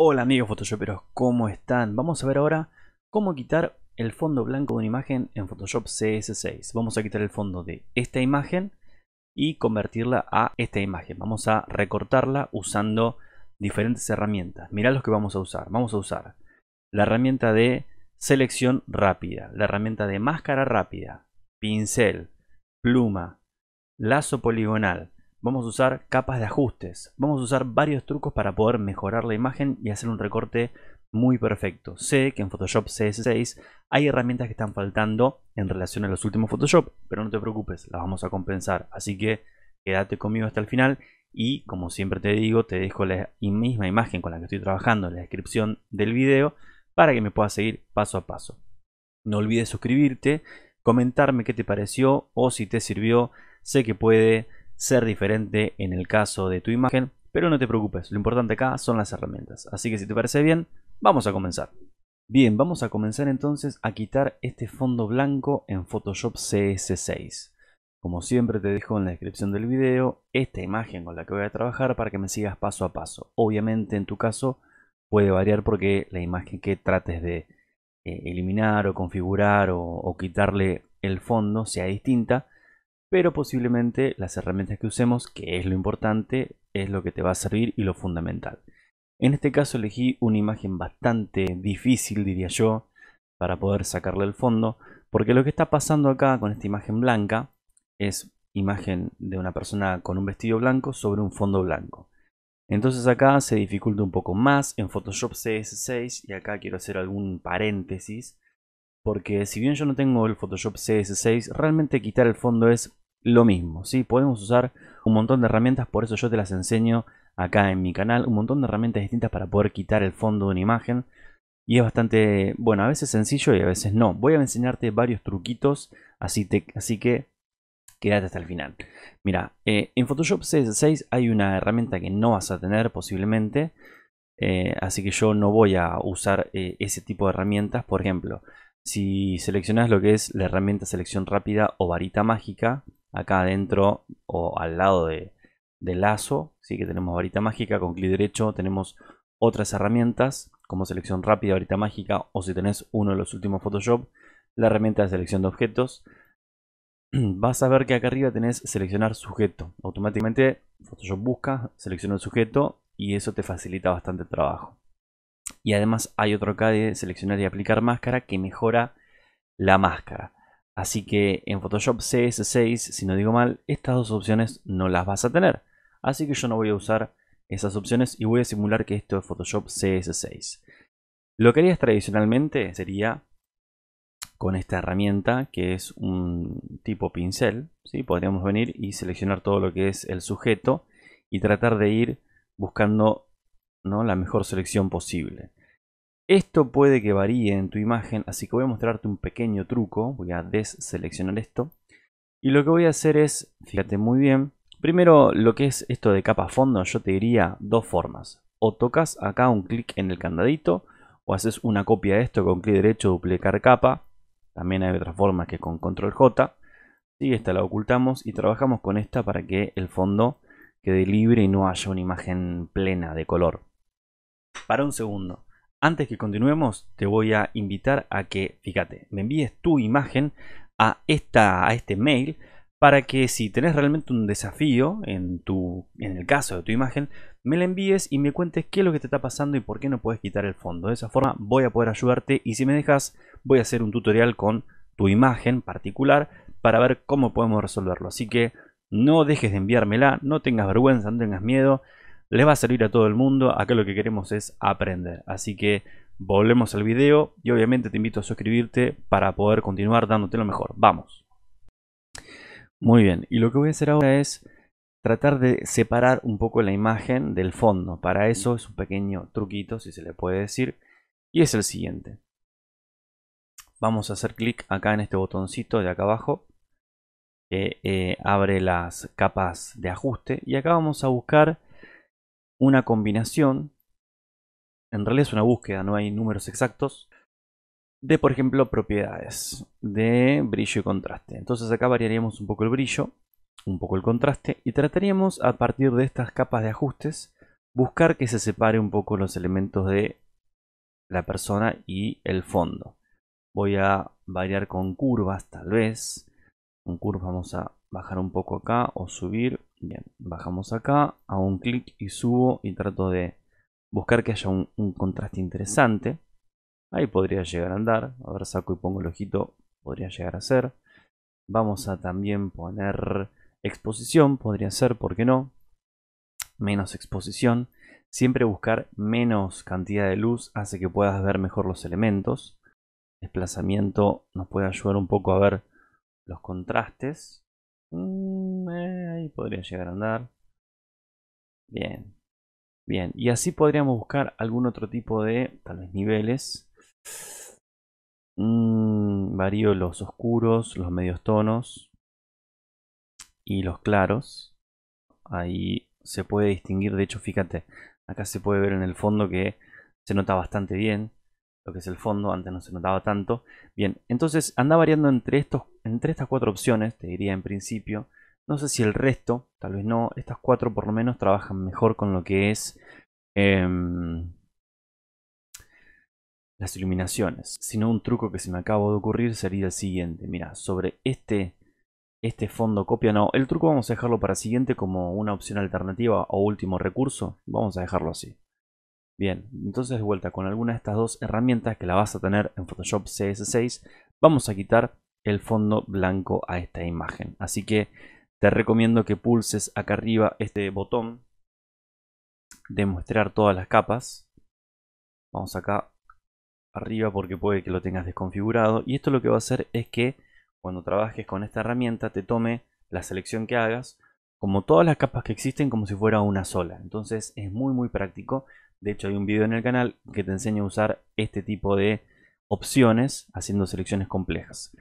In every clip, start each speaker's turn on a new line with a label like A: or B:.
A: Hola amigos photoshoperos, ¿cómo están? Vamos a ver ahora cómo quitar el fondo blanco de una imagen en Photoshop CS6. Vamos a quitar el fondo de esta imagen y convertirla a esta imagen. Vamos a recortarla usando diferentes herramientas. Mirá los que vamos a usar. Vamos a usar la herramienta de selección rápida, la herramienta de máscara rápida, pincel, pluma, lazo poligonal, Vamos a usar capas de ajustes. Vamos a usar varios trucos para poder mejorar la imagen y hacer un recorte muy perfecto. Sé que en Photoshop CS6 hay herramientas que están faltando en relación a los últimos Photoshop, pero no te preocupes, las vamos a compensar. Así que quédate conmigo hasta el final y como siempre te digo, te dejo la misma imagen con la que estoy trabajando en la descripción del video para que me puedas seguir paso a paso. No olvides suscribirte, comentarme qué te pareció o si te sirvió. Sé que puede ser diferente en el caso de tu imagen, pero no te preocupes, lo importante acá son las herramientas. Así que si te parece bien, vamos a comenzar. Bien, vamos a comenzar entonces a quitar este fondo blanco en Photoshop CS6. Como siempre te dejo en la descripción del video esta imagen con la que voy a trabajar para que me sigas paso a paso. Obviamente en tu caso puede variar porque la imagen que trates de eh, eliminar o configurar o quitarle el fondo sea distinta pero posiblemente las herramientas que usemos, que es lo importante, es lo que te va a servir y lo fundamental. En este caso elegí una imagen bastante difícil, diría yo, para poder sacarle el fondo, porque lo que está pasando acá con esta imagen blanca es imagen de una persona con un vestido blanco sobre un fondo blanco. Entonces acá se dificulta un poco más en Photoshop CS6 y acá quiero hacer algún paréntesis porque si bien yo no tengo el Photoshop CS6, realmente quitar el fondo es lo mismo. ¿sí? Podemos usar un montón de herramientas, por eso yo te las enseño acá en mi canal. Un montón de herramientas distintas para poder quitar el fondo de una imagen. Y es bastante, bueno, a veces sencillo y a veces no. Voy a enseñarte varios truquitos, así, te, así que quédate hasta el final. Mira, eh, en Photoshop 6.6 6 hay una herramienta que no vas a tener posiblemente, eh, así que yo no voy a usar eh, ese tipo de herramientas. Por ejemplo, si seleccionas lo que es la herramienta selección rápida o varita mágica, acá adentro o al lado de, del lazo. Sí que tenemos varita mágica, con clic derecho tenemos otras herramientas como selección rápida, varita mágica o si tenés uno de los últimos Photoshop, la herramienta de selección de objetos. Vas a ver que acá arriba tenés seleccionar sujeto. Automáticamente Photoshop busca, selecciona el sujeto y eso te facilita bastante el trabajo. Y además hay otro acá de seleccionar y aplicar máscara que mejora la máscara. Así que en Photoshop CS6, si no digo mal, estas dos opciones no las vas a tener. Así que yo no voy a usar esas opciones y voy a simular que esto es Photoshop CS6. Lo que harías tradicionalmente sería con esta herramienta que es un tipo pincel. Podríamos venir y seleccionar todo lo que es el sujeto y tratar de ir buscando la mejor selección posible. Esto puede que varíe en tu imagen, así que voy a mostrarte un pequeño truco. Voy a deseleccionar esto. Y lo que voy a hacer es, fíjate muy bien, primero lo que es esto de capa fondo, yo te diría dos formas. O tocas acá un clic en el candadito, o haces una copia de esto con clic derecho, duplicar capa. También hay otras formas que con control J. Y esta la ocultamos y trabajamos con esta para que el fondo quede libre y no haya una imagen plena de color. Para un segundo. Antes que continuemos, te voy a invitar a que, fíjate, me envíes tu imagen a, esta, a este mail para que si tenés realmente un desafío en, tu, en el caso de tu imagen, me la envíes y me cuentes qué es lo que te está pasando y por qué no puedes quitar el fondo. De esa forma voy a poder ayudarte y si me dejas voy a hacer un tutorial con tu imagen particular para ver cómo podemos resolverlo. Así que no dejes de enviármela, no tengas vergüenza, no tengas miedo le va a servir a todo el mundo. Acá lo que queremos es aprender. Así que volvemos al video y obviamente te invito a suscribirte para poder continuar dándote lo mejor. Vamos. Muy bien, y lo que voy a hacer ahora es tratar de separar un poco la imagen del fondo. Para eso es un pequeño truquito, si se le puede decir, y es el siguiente. Vamos a hacer clic acá en este botoncito de acá abajo que eh, abre las capas de ajuste y acá vamos a buscar una combinación, en realidad es una búsqueda, no hay números exactos, de por ejemplo propiedades de brillo y contraste. Entonces acá variaríamos un poco el brillo, un poco el contraste y trataríamos a partir de estas capas de ajustes buscar que se separe un poco los elementos de la persona y el fondo. Voy a variar con curvas tal vez. Con curvas vamos a bajar un poco acá o subir bajamos acá, hago un clic y subo y trato de buscar que haya un, contraste interesante. Ahí podría llegar a andar. A ver, saco y pongo el ojito. Podría llegar a ser. Vamos a también poner exposición. Podría ser, ¿por qué no? Menos exposición. Siempre buscar menos cantidad de luz hace que puedas ver mejor los elementos. Desplazamiento nos puede ayudar un poco a ver los contrastes. Mm, ahí podría llegar a andar. Bien. Bien, y así podríamos buscar algún otro tipo de, tal vez, niveles. Mm, varío los oscuros, los medios tonos y los claros. Ahí se puede distinguir, de hecho, fíjate, acá se puede ver en el fondo que se nota bastante bien lo que es el fondo, antes no se notaba tanto. Bien, entonces anda variando entre, estos, entre estas cuatro opciones, te diría en principio, no sé si el resto, tal vez no, estas cuatro por lo menos trabajan mejor con lo que es em, las iluminaciones. Sino un truco que se me acabó de ocurrir sería el siguiente. Mira, sobre este, este fondo copia, no, el truco vamos a dejarlo para siguiente como una opción alternativa o último recurso. Vamos a dejarlo así. Bien, entonces de vuelta con alguna de estas dos herramientas que la vas a tener en Photoshop CS6, vamos a quitar el fondo blanco a esta imagen. Así que te recomiendo que pulses acá arriba este botón de mostrar todas las capas. Vamos acá arriba porque puede que lo tengas desconfigurado. Y esto lo que va a hacer es que cuando trabajes con esta herramienta te tome la selección que hagas como todas las capas que existen como si fuera una sola. Entonces es muy muy práctico. De hecho hay un video en el canal que te enseña a usar este tipo de opciones haciendo selecciones complejas.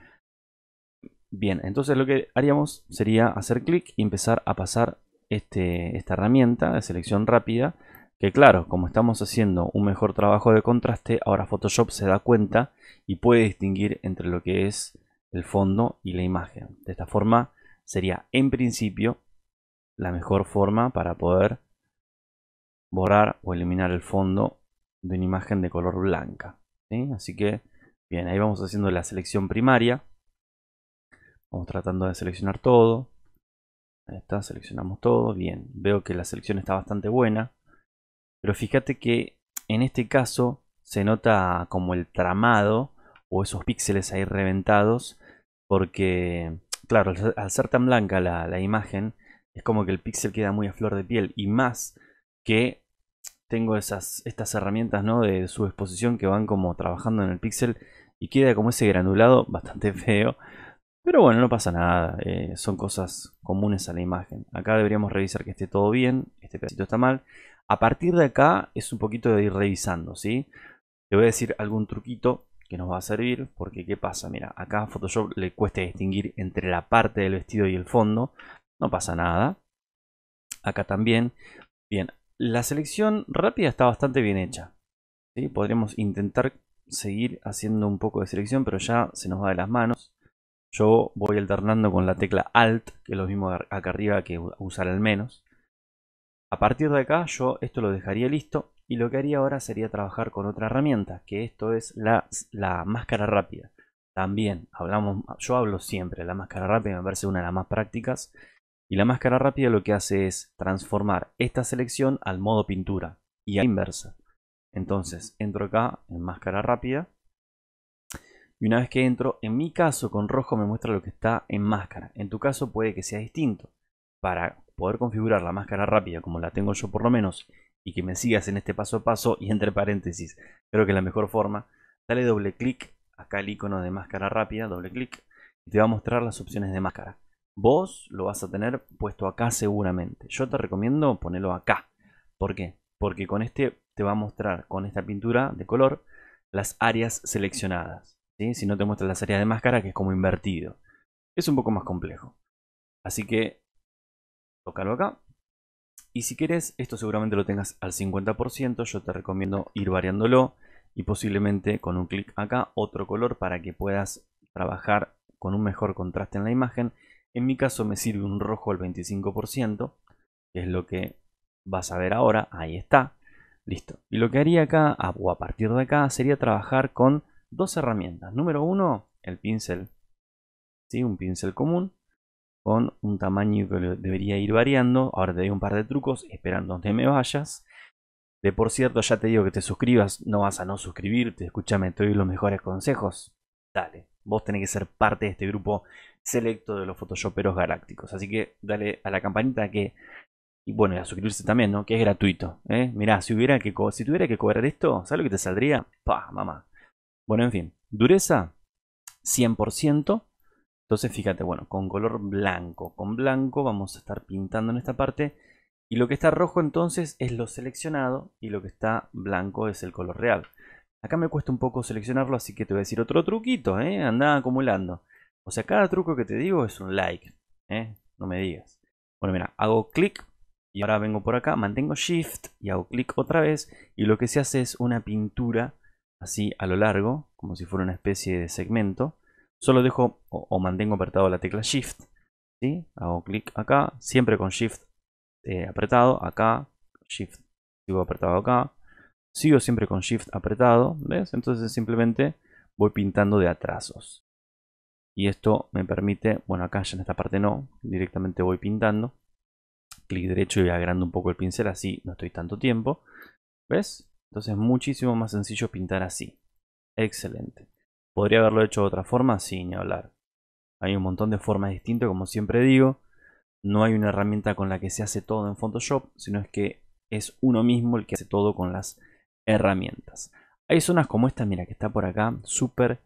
A: Bien, entonces lo que haríamos sería hacer clic y empezar a pasar este, esta herramienta de selección rápida. Que claro, como estamos haciendo un mejor trabajo de contraste, ahora Photoshop se da cuenta y puede distinguir entre lo que es el fondo y la imagen. De esta forma sería en principio la mejor forma para poder borrar o eliminar el fondo de una imagen de color blanca. Así que, bien, ahí vamos haciendo la selección primaria. Vamos tratando de seleccionar todo. Ahí está, seleccionamos todo. Bien, veo que la selección está bastante buena. Pero fíjate que en este caso se nota como el tramado o esos píxeles ahí reventados. Porque, claro, al ser tan blanca la, imagen, es como que el píxel queda muy a flor de piel. Y más que tengo esas, estas herramientas ¿no? de subexposición que van como trabajando en el píxel y queda como ese granulado bastante feo pero bueno, no pasa nada, eh, son cosas comunes a la imagen. Acá deberíamos revisar que esté todo bien, este pedacito está mal. A partir de acá es un poquito de ir revisando, ¿sí? Te voy a decir algún truquito que nos va a servir, porque ¿qué pasa? Mira, acá a Photoshop le cuesta distinguir entre la parte del vestido y el fondo, no pasa nada. Acá también. Bien, la selección rápida está bastante bien hecha. ¿sí? intentar seguir haciendo un poco de selección, pero ya se nos va de las manos. Yo voy alternando con la tecla Alt, que es lo mismo acá arriba que usar al menos. A partir de acá yo esto lo dejaría listo y lo que haría ahora sería trabajar con otra herramienta, que esto es la, máscara rápida. También hablamos, yo hablo siempre, la máscara rápida me parece una de las más prácticas. Y la máscara rápida lo que hace es transformar esta selección al modo pintura y a inversa. Entonces entro acá en máscara rápida y una vez que entro, en mi caso con rojo me muestra lo que está en máscara. En tu caso puede que sea distinto. Para poder configurar la máscara rápida como la tengo yo por lo menos y que me sigas en este paso a paso y entre paréntesis, creo que es la mejor forma, dale doble clic acá al icono de máscara rápida, doble clic, y te va a mostrar las opciones de máscara. Vos lo vas a tener puesto acá seguramente. Yo te recomiendo ponerlo acá. ¿Por qué? Porque con este te va a mostrar, con esta pintura de color, las áreas seleccionadas si no te muestra la áreas de máscara, que es como invertido. Es un poco más complejo. Así que, tocarlo acá. Y si quieres, esto seguramente lo tengas al 50%, yo te recomiendo ir variándolo y posiblemente con un clic acá otro color para que puedas trabajar con un mejor contraste en la imagen. En mi caso me sirve un rojo al 25%, que es lo que vas a ver ahora, ahí está, listo. Y lo que haría acá, ah, o a partir de acá, sería trabajar con dos herramientas. Número uno, el pincel. ¿sí? Un pincel común con un tamaño que debería ir variando. Ahora te doy un par de trucos esperando donde me vayas. De por cierto, ya te digo que te suscribas, no vas a no suscribirte. Escúchame, te doy los mejores consejos. Dale, vos tenés que ser parte de este grupo selecto de los Photoshoperos galácticos. Así que dale a la campanita que. Y bueno, y a suscribirse también, ¿no? Que es gratuito. ¿eh? Mirá, si, hubiera que si tuviera que cobrar esto, ¿sabes lo que te saldría? ¡Pah, mamá. Bueno, en fin. Dureza, 100%. Entonces, fíjate, bueno, con color blanco. Con blanco vamos a estar pintando en esta parte. Y lo que está rojo entonces es lo seleccionado y lo que está blanco es el color real. Acá me cuesta un poco seleccionarlo, así que te voy a decir otro truquito, ¿eh? Anda acumulando. O sea, cada truco que te digo es un like, ¿eh? No me digas. Bueno, mira, hago clic y ahora vengo por acá, mantengo shift y hago clic otra vez y lo que se hace es una pintura así a lo largo, como si fuera una especie de segmento, solo dejo o, mantengo apretado la tecla Shift. Hago clic acá, siempre con Shift eh, apretado, acá, Shift sigo apretado acá, sigo siempre con Shift apretado, ¿ves? Entonces simplemente voy pintando de atrasos. Y esto me permite, bueno acá ya en esta parte no, directamente voy pintando. Clic derecho y agrando un poco el pincel, así no estoy tanto tiempo. ¿Ves? Entonces es muchísimo más sencillo pintar así. Excelente. ¿Podría haberlo hecho de otra forma? sin hablar. Hay un montón de formas distintas, como siempre digo. No hay una herramienta con la que se hace todo en Photoshop, sino es que es uno mismo el que hace todo con las herramientas. Hay zonas como esta, mira, que está por acá, súper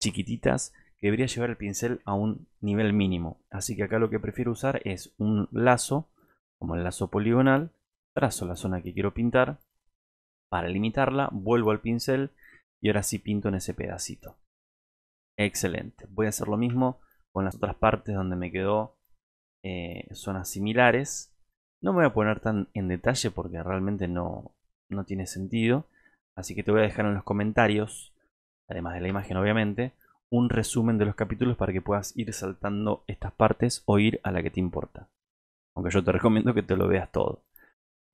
A: chiquititas, que debería llevar el pincel a un nivel mínimo. Así que acá lo que prefiero usar es un lazo, como el lazo poligonal, trazo la zona que quiero pintar, para limitarla, vuelvo al pincel y ahora sí pinto en ese pedacito. Excelente. Voy a hacer lo mismo con las otras partes donde me quedó eh, zonas similares. No me voy a poner tan en detalle porque realmente no, no tiene sentido. Así que te voy a dejar en los comentarios, además de la imagen obviamente, un resumen de los capítulos para que puedas ir saltando estas partes o ir a la que te importa. Aunque yo te recomiendo que te lo veas todo.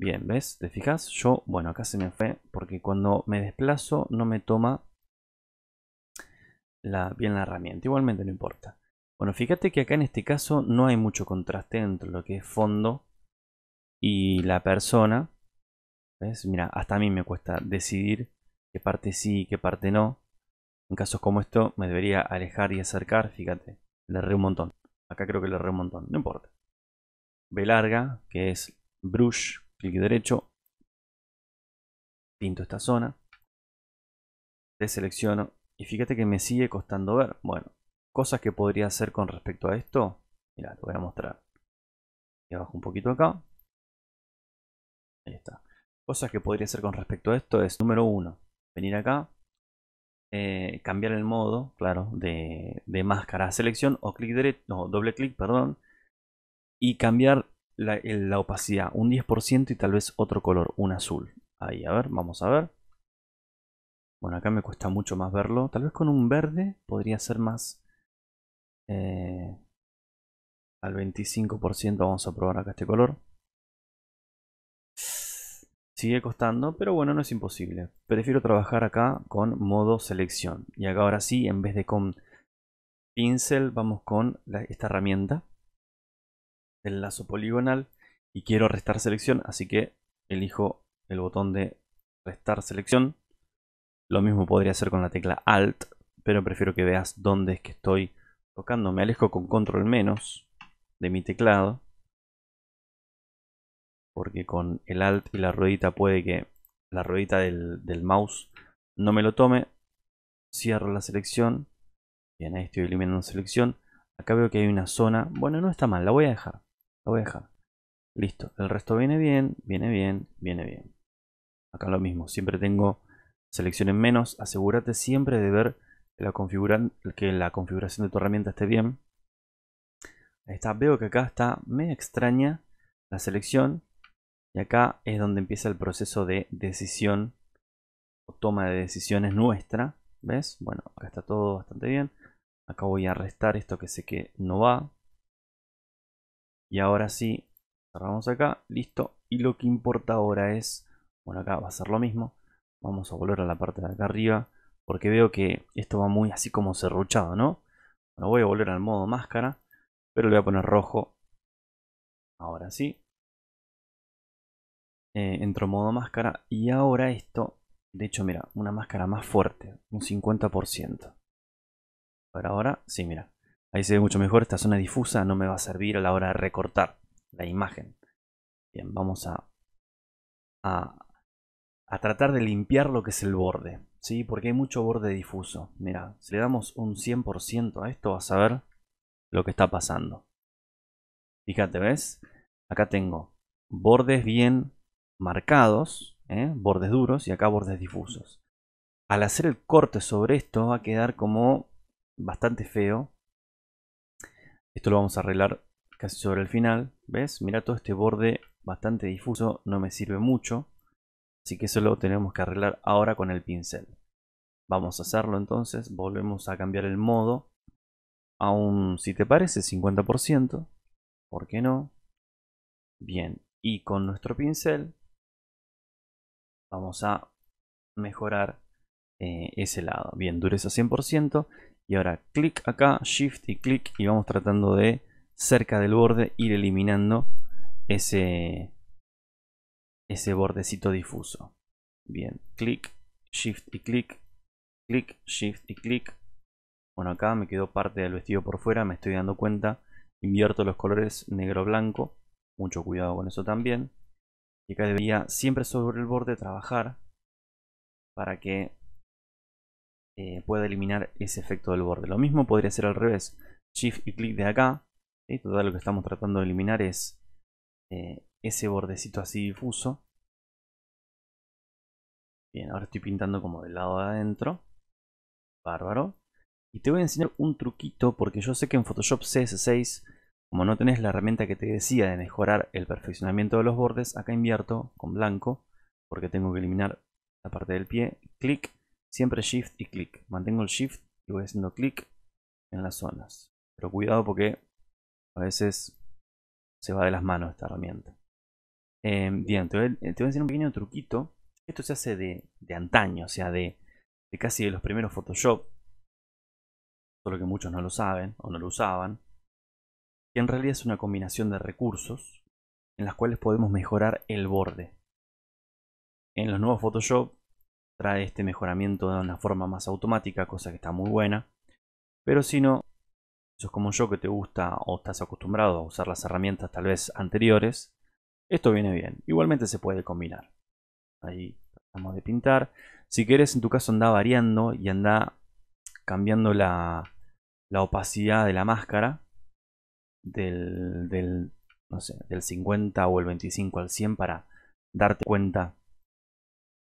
A: Bien, ¿ves? ¿Te fijas? Yo, bueno, acá se me fue porque cuando me desplazo no me toma la, bien la herramienta. Igualmente no importa. Bueno, fíjate que acá en este caso no hay mucho contraste entre lo que es fondo y la persona. ¿Ves? Mira, hasta a mí me cuesta decidir qué parte sí y qué parte no. En casos como esto me debería alejar y acercar. Fíjate, le re un montón. Acá creo que le re un montón. No importa. B larga, que es brush, clic derecho, pinto esta zona, deselecciono y fíjate que me sigue costando ver. Bueno, cosas que podría hacer con respecto a esto, mira, te voy a mostrar. Y abajo un poquito acá. Ahí está. Cosas que podría hacer con respecto a esto es, número uno, venir acá, eh, cambiar el modo, claro, de, máscara a selección o clic derecho, doble clic, perdón, y cambiar eh, la, opacidad, un 10% y tal vez otro color, un azul. Ahí, a ver, vamos a ver. Bueno, acá me cuesta mucho más verlo. Tal vez con un verde podría ser más... Eh, al 25% vamos a probar acá este color. Sigue costando, pero bueno, no es imposible. Prefiero trabajar acá con modo selección. Y acá ahora sí, en vez de con pincel, vamos con esta herramienta. El lazo poligonal y quiero restar selección, así que elijo el botón de restar selección. Lo mismo podría hacer con la tecla Alt, pero prefiero que veas dónde es que estoy tocando. Me alejo con control menos de mi teclado, porque con el Alt y la ruedita puede que la ruedita del, del mouse no me lo tome. Cierro la selección. Bien, ahí estoy eliminando selección. Acá veo que hay una zona. Bueno, no está mal, la voy a dejar. Lo voy a dejar. Listo. El resto viene bien, viene bien, viene bien. Acá lo mismo. Siempre tengo en menos. Asegúrate siempre de ver que la, que la configuración de tu herramienta esté bien. Ahí está. Veo que acá está me extraña la selección. Y acá es donde empieza el proceso de decisión o toma de decisiones nuestra. ¿Ves? Bueno, acá está todo bastante bien. Acá voy a restar esto que sé que no va. Y ahora sí, cerramos acá, listo. Y lo que importa ahora es, bueno acá va a ser lo mismo. Vamos a volver a la parte de acá arriba, porque veo que esto va muy así como cerruchado, ¿no? Bueno, voy a volver al modo máscara, pero le voy a poner rojo. Ahora sí. Entro eh, entro modo máscara y ahora esto, de hecho mira, una máscara más fuerte, un 50%. Pero ahora, sí, mira, Ahí se ve mucho mejor, esta zona difusa no me va a servir a la hora de recortar la imagen. Bien, vamos a, a, tratar de limpiar lo que es el borde, ¿sí? Porque hay mucho borde difuso. Mira, si le damos un 100% a esto, vas a ver lo que está pasando. Fíjate, ¿ves? Acá tengo bordes bien marcados, ¿eh? bordes duros, y acá bordes difusos. Al hacer el corte sobre esto va a quedar como bastante feo, esto lo vamos a arreglar casi sobre el final. ¿Ves? Mira todo este borde bastante difuso, no me sirve mucho. Así que eso lo tenemos que arreglar ahora con el pincel. Vamos a hacerlo entonces. Volvemos a cambiar el modo a un, si te parece, 50%. ¿Por qué no? Bien. Y con nuestro pincel vamos a mejorar eh, ese lado. Bien, dureza 100%. Y ahora clic acá, shift y clic y vamos tratando de cerca del borde ir eliminando ese, ese bordecito difuso. Bien, clic, shift y clic, clic, shift y clic. Bueno, acá me quedó parte del vestido por fuera, me estoy dando cuenta. Invierto los colores negro-blanco, mucho cuidado con eso también. Y acá debería siempre sobre el borde trabajar para que eh, eliminar ese efecto del borde. Lo mismo podría ser al revés. Shift y clic de acá. Y todo lo que estamos tratando de eliminar es eh, ese bordecito así difuso. Bien, ahora estoy pintando como del lado de adentro. Bárbaro. Y te voy a enseñar un truquito porque yo sé que en Photoshop CS6, como no tenés la herramienta que te decía de mejorar el perfeccionamiento de los bordes, acá invierto con blanco porque tengo que eliminar la parte del pie. Clic Siempre shift y clic. Mantengo el shift y voy haciendo clic en las zonas. Pero cuidado porque a veces se va de las manos esta herramienta. Em, bien, te voy, a enseñar un pequeño truquito. Esto se hace de, antaño, o sea, de, de casi de los primeros Photoshop. Solo que muchos no lo saben o no lo usaban. Que en realidad es una combinación de recursos en las cuales podemos mejorar el borde. En los nuevos Photoshop este mejoramiento de una forma más automática, cosa que está muy buena. Pero si no, sos como yo que te gusta o estás acostumbrado a usar las herramientas tal vez anteriores, esto viene bien. Igualmente se puede combinar. Ahí tratamos de pintar. Si quieres en tu caso anda variando y anda cambiando la, opacidad de la máscara del, del 50 o el 25 al 100 para darte cuenta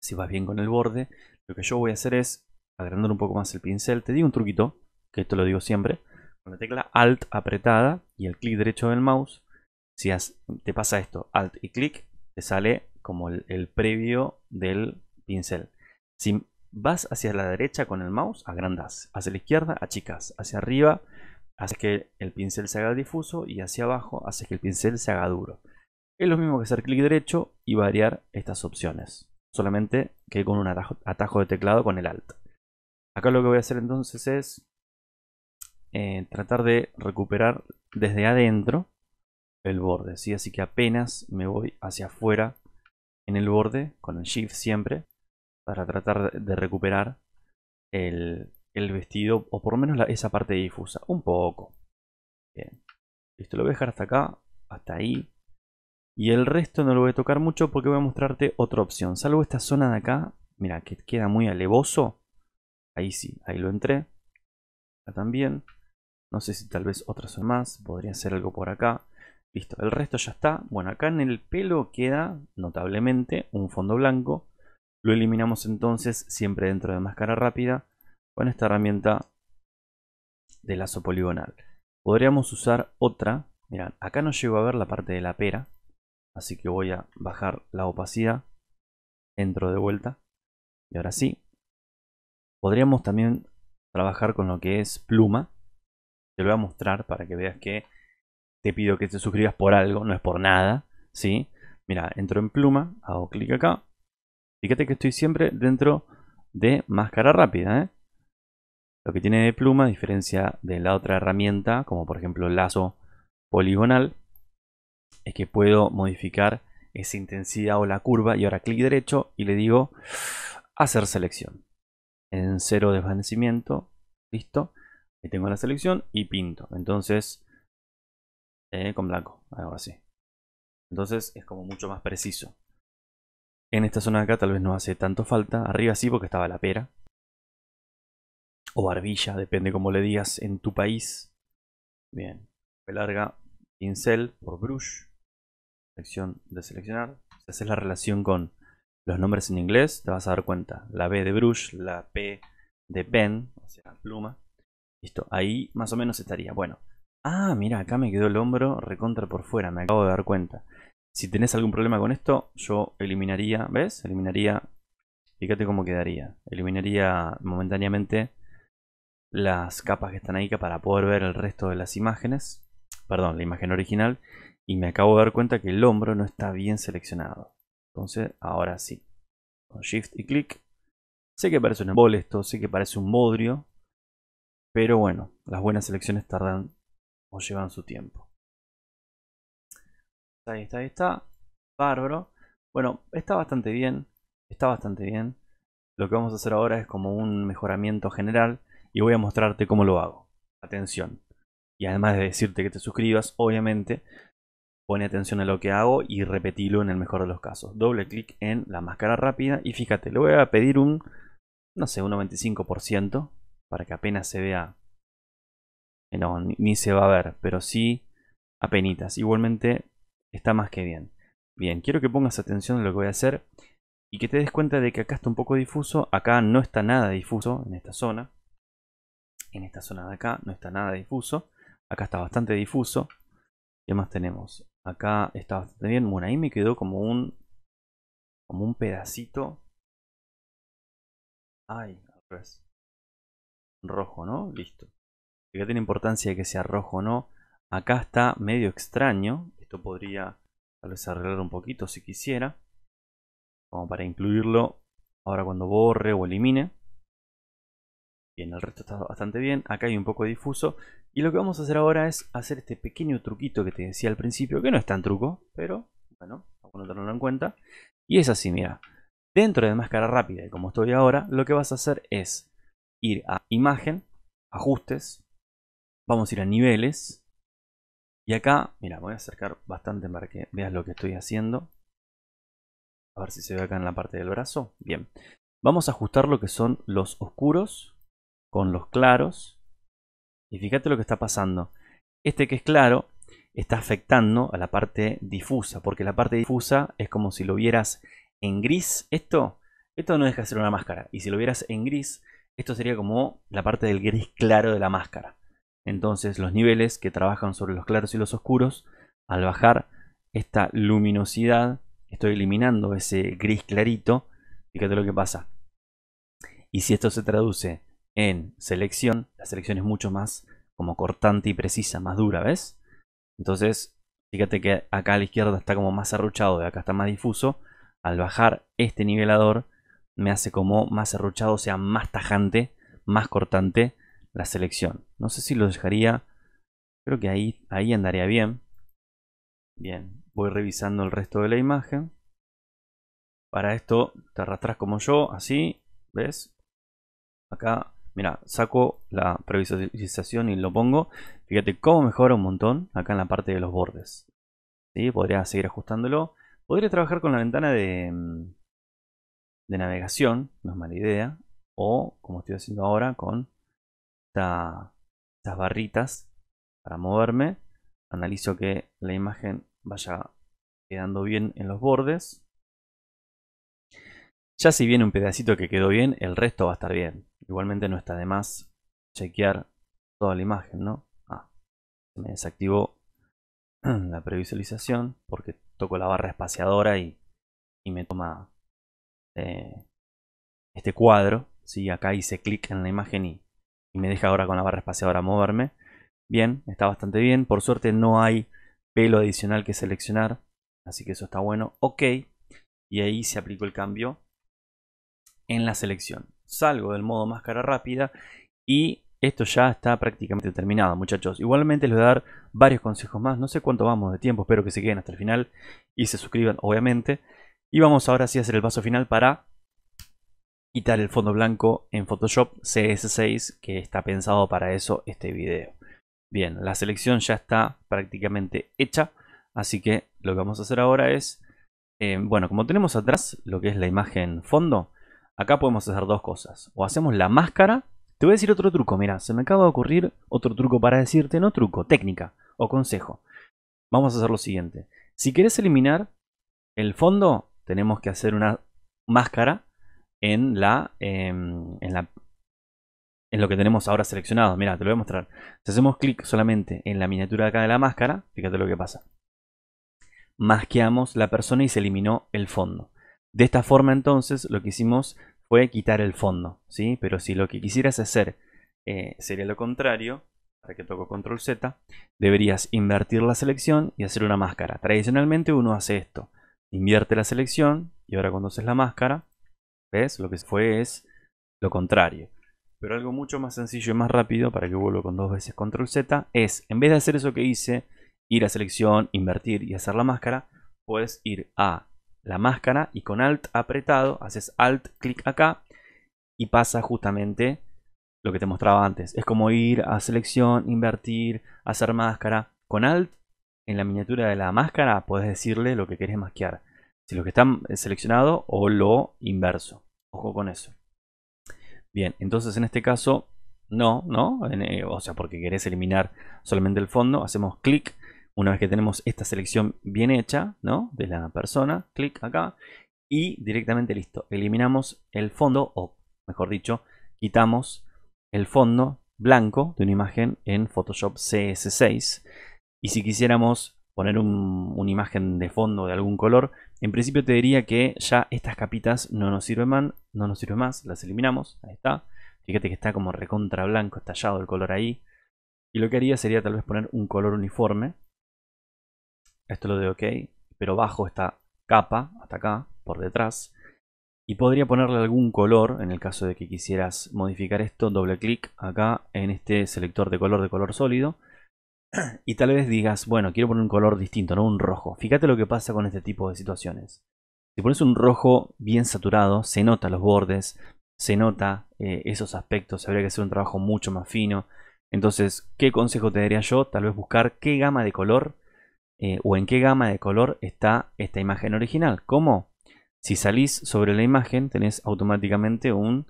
A: si vas bien con el borde, lo que yo voy a hacer es agrandar un poco más el pincel. Te digo un truquito, que esto lo digo siempre, con la tecla Alt apretada y el clic derecho del mouse, si te pasa esto, Alt y clic, te sale como el, previo del pincel. Si vas hacia la derecha con el mouse, agrandas. Hacia la izquierda, achicas. Hacia arriba, haces que el pincel se haga difuso y hacia abajo, haces que el pincel se haga duro. Es lo mismo que hacer clic derecho y variar estas opciones solamente que con un atajo, de teclado con el alt. Acá lo que voy a hacer entonces es eh, tratar de recuperar desde adentro el borde, ¿sí? así que apenas me voy hacia afuera en el borde con el shift siempre para tratar de recuperar el, vestido o por lo menos esa parte difusa, un poco. Esto lo voy a dejar hasta acá, hasta ahí. Y el resto no lo voy a tocar mucho porque voy a mostrarte otra opción. Salvo esta zona de acá, mira, que queda muy alevoso. Ahí sí, ahí lo entré. Acá también. No sé si tal vez otras son más. Podría ser algo por acá. Listo, el resto ya está. Bueno, acá en el pelo queda notablemente un fondo blanco. Lo eliminamos entonces siempre dentro de máscara rápida con esta herramienta de lazo poligonal. Podríamos usar otra. Mira, acá no llego a ver la parte de la pera. Así que voy a bajar la opacidad. Entro de vuelta. Y ahora sí. Podríamos también trabajar con lo que es pluma. Te lo voy a mostrar para que veas que te pido que te suscribas por algo, no es por nada. ¿sí? Mira, entro en pluma, hago clic acá. Fíjate que estoy siempre dentro de máscara rápida. ¿eh? Lo que tiene de pluma a diferencia de la otra herramienta, como por ejemplo lazo poligonal, es que puedo modificar esa intensidad o la curva y ahora clic derecho y le digo hacer selección en cero desvanecimiento listo ahí tengo la selección y pinto entonces eh, con blanco algo así entonces es como mucho más preciso en esta zona de acá tal vez no hace tanto falta arriba sí porque estaba la pera o barbilla depende como le digas en tu país bien larga pincel por brush, selección de seleccionar. Si haces la relación con los nombres en inglés, te vas a dar cuenta. La B de brush, la P de pen, o sea, pluma. Listo, ahí más o menos estaría. Bueno, ah, mira, acá me quedó el hombro recontra por fuera, me acabo de dar cuenta. Si tenés algún problema con esto, yo eliminaría, ¿ves? Eliminaría, fíjate cómo quedaría. Eliminaría momentáneamente las capas que están ahí para poder ver el resto de las imágenes perdón, la imagen original y me acabo de dar cuenta que el hombro no está bien seleccionado. Entonces, ahora sí. Con Shift y clic. Sé que parece un embol sé que parece un modrio. Pero bueno, las buenas selecciones tardan o llevan su tiempo. Ahí está, ahí está. Bárbaro. Bueno, está bastante bien. Está bastante bien. Lo que vamos a hacer ahora es como un mejoramiento general y voy a mostrarte cómo lo hago. Atención. Y además de decirte que te suscribas, obviamente, pone atención a lo que hago y repetilo en el mejor de los casos. Doble clic en la máscara rápida y fíjate, le voy a pedir un, no sé, un 95% para que apenas se vea. Eh, no, ni se va a ver, pero sí apenitas. Igualmente está más que bien. Bien, quiero que pongas atención a lo que voy a hacer y que te des cuenta de que acá está un poco difuso, acá no está nada difuso en esta zona. En esta zona de acá no está nada difuso. Acá está bastante difuso. ¿Qué más tenemos? Acá está bastante bien. Bueno, ahí me quedó como un, como un pedacito. Ay, al revés. Rojo, ¿no? Listo. Acá tiene importancia de que sea rojo o no. Acá está medio extraño. Esto podría tal vez arreglar un poquito si quisiera. Como para incluirlo ahora cuando borre o elimine el resto está bastante bien. Acá hay un poco difuso. Y lo que vamos a hacer ahora es hacer este pequeño truquito que te decía al principio, que no es tan truco, pero bueno, a tenerlo en cuenta. Y es así, mira. Dentro de máscara rápida, y como estoy ahora, lo que vas a hacer es ir a imagen, ajustes, vamos a ir a niveles. Y acá, mira, voy a acercar bastante para que veas lo que estoy haciendo. A ver si se ve acá en la parte del brazo. Bien. Vamos a ajustar lo que son los oscuros con los claros. Y fíjate lo que está pasando. Este que es claro está afectando a la parte difusa, porque la parte difusa es como si lo vieras en gris. Esto, esto no deja de ser una máscara. Y si lo vieras en gris, esto sería como la parte del gris claro de la máscara. Entonces los niveles que trabajan sobre los claros y los oscuros, al bajar esta luminosidad, estoy eliminando ese gris clarito. Fíjate lo que pasa. Y si esto se traduce en selección, la selección es mucho más como cortante y precisa, más dura, ¿ves? Entonces, fíjate que acá a la izquierda está como más arruchado y acá está más difuso. Al bajar este nivelador me hace como más arruchado, o sea, más tajante, más cortante la selección. No sé si lo dejaría, creo que ahí, ahí andaría bien. Bien, voy revisando el resto de la imagen. Para esto te arrastras como yo, así, ¿ves? Acá Mira, saco la previsualización y lo pongo. Fíjate cómo mejora un montón acá en la parte de los bordes. Podría seguir ajustándolo. Podría trabajar con la ventana mm, de, navegación, no es mala idea. O, como estoy haciendo ahora, con estas barritas para moverme. Analizo que la imagen vaya quedando bien en los bordes. Ya si viene un pedacito que quedó bien, el resto va a estar bien. Igualmente no está de más chequear toda la imagen, ¿no? Ah, se me desactivó la previsualización porque tocó la barra espaciadora y, y me toma eh, este cuadro. si ¿sí? Acá hice clic en la imagen y, y me deja ahora con la barra espaciadora moverme. Bien, está bastante bien. Por suerte no hay pelo adicional que seleccionar. Así que eso está bueno. Ok. Y ahí se aplicó el cambio en la selección. Salgo del modo máscara rápida y esto ya está prácticamente terminado, muchachos. Igualmente les voy a dar varios consejos más. No sé cuánto vamos de tiempo, espero que se queden hasta el final y se suscriban, obviamente. Y vamos ahora sí a hacer el paso final para quitar el fondo blanco en Photoshop CS6, que está pensado para eso este video. Bien, la selección ya está prácticamente hecha, así que lo que vamos a hacer ahora es... Eh, bueno, como tenemos atrás lo que es la imagen fondo, Acá podemos hacer dos cosas. O hacemos la máscara. Te voy a decir otro truco. Mira, se me acaba de ocurrir otro truco para decirte. No truco, técnica o consejo. Vamos a hacer lo siguiente. Si querés eliminar el fondo, tenemos que hacer una máscara en la, em, en lo que tenemos ahora seleccionado. Mira, te lo voy a mostrar. Si hacemos clic solamente en la miniatura de acá de la máscara, fíjate lo que pasa. Masqueamos la persona y se eliminó el fondo. De esta forma entonces lo que hicimos fue quitar el fondo, ¿sí? Pero si lo que quisieras hacer eh, sería lo contrario, para que toco control Z, deberías invertir la selección y hacer una máscara. Tradicionalmente uno hace esto, invierte la selección y ahora cuando haces la máscara, ¿ves? Lo que fue es lo contrario. Pero algo mucho más sencillo y más rápido, para que vuelva con dos veces control Z, es en vez de hacer eso que hice, ir a selección, invertir y hacer la máscara, puedes ir a la máscara y con alt apretado haces alt clic acá y pasa justamente lo que te mostraba antes. Es como ir a selección, invertir, hacer máscara. Con alt en la miniatura de la máscara puedes decirle lo que quieres masquear. Si lo que está seleccionado o lo inverso. Ojo con eso. Bien, entonces en este caso no, ¿no? Eh, o sea, porque querés eliminar solamente el fondo, hacemos clic una vez que tenemos esta selección bien hecha, ¿no? De la persona, clic acá y directamente listo. Eliminamos el fondo o, mejor dicho, quitamos el fondo blanco de una imagen en Photoshop CS6. Y si quisiéramos poner una imagen de fondo de algún color, en principio te diría que ya estas capitas no nos sirven más, no nos sirven más las eliminamos, ahí está. Fíjate que está como recontra blanco, estallado el color ahí. Y lo que haría sería tal vez poner un color uniforme, esto lo doy ok, pero bajo esta capa hasta acá, por detrás. Y podría ponerle algún color, en el caso de que quisieras modificar esto, doble clic acá en este selector de color de color sólido. Y tal vez digas, bueno, quiero poner un color distinto, no un rojo. Fíjate lo que pasa con este tipo de situaciones. Si pones un rojo bien saturado, se nota los bordes, se nota eh, esos aspectos, habría que hacer un trabajo mucho más fino. Entonces, ¿qué consejo te daría yo? Tal vez buscar qué gama de color eh, o en qué gama de color está esta imagen original. ¿Cómo? Si salís sobre la imagen tenés automáticamente un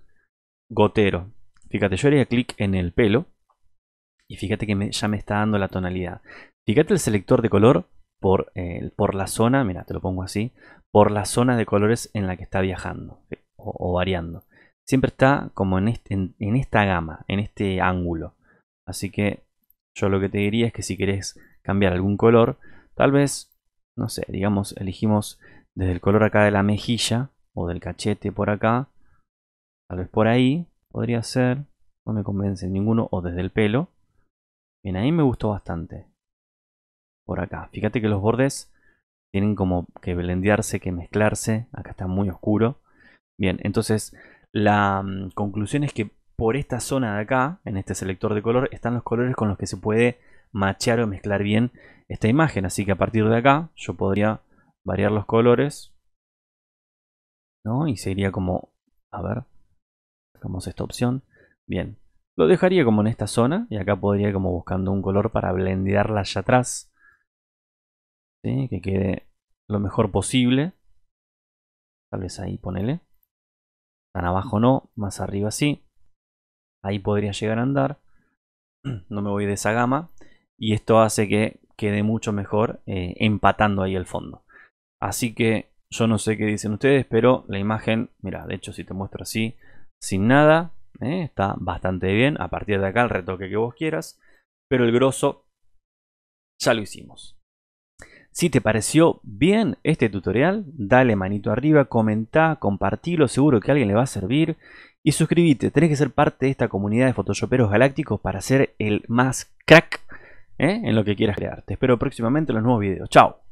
A: gotero. Fíjate, yo haría clic en el pelo y fíjate que ya me está dando la tonalidad. Fíjate el selector de color por, eh, por la zona, mira, te lo pongo así, por la zona de colores en la que está viajando o, variando. Siempre está como en, este, en esta gama, en este ángulo. Así que yo lo que te diría es que si querés cambiar algún color, Tal vez, no sé, digamos, elegimos desde el color acá de la mejilla o del cachete por acá. Tal vez por ahí podría ser. No me convence ninguno. O desde el pelo. Bien, ahí me gustó bastante. Por acá. Fíjate que los bordes tienen como que blendearse, que mezclarse. Acá está muy oscuro. Bien, entonces la mm, conclusión es que por esta zona de acá, en este selector de color, están los colores con los que se puede machear o mezclar bien esta imagen. Así que a partir de acá yo podría variar los colores. ¿no? Y sería como, a ver, sacamos esta opción. Bien, lo dejaría como en esta zona y acá podría como buscando un color para blendearla allá atrás. ¿sí? Que quede lo mejor posible. Tal vez ahí ponele. Tan abajo no, más arriba sí. Ahí podría llegar a andar. No me voy de esa gama. Y esto hace que quede mucho mejor eh, empatando ahí el fondo. Así que yo no sé qué dicen ustedes, pero la imagen, mira, de hecho si te muestro así, sin nada, eh, está bastante bien. A partir de acá el retoque que vos quieras, pero el grosso ya lo hicimos. Si te pareció bien este tutorial, dale manito arriba, comenta, compartilo, seguro que a alguien le va a servir. Y suscríbete, tenés que ser parte de esta comunidad de Photoshoperos Galácticos para ser el más crack ¿eh? en lo que quieras crearte. Espero próximamente los nuevos videos. Chao.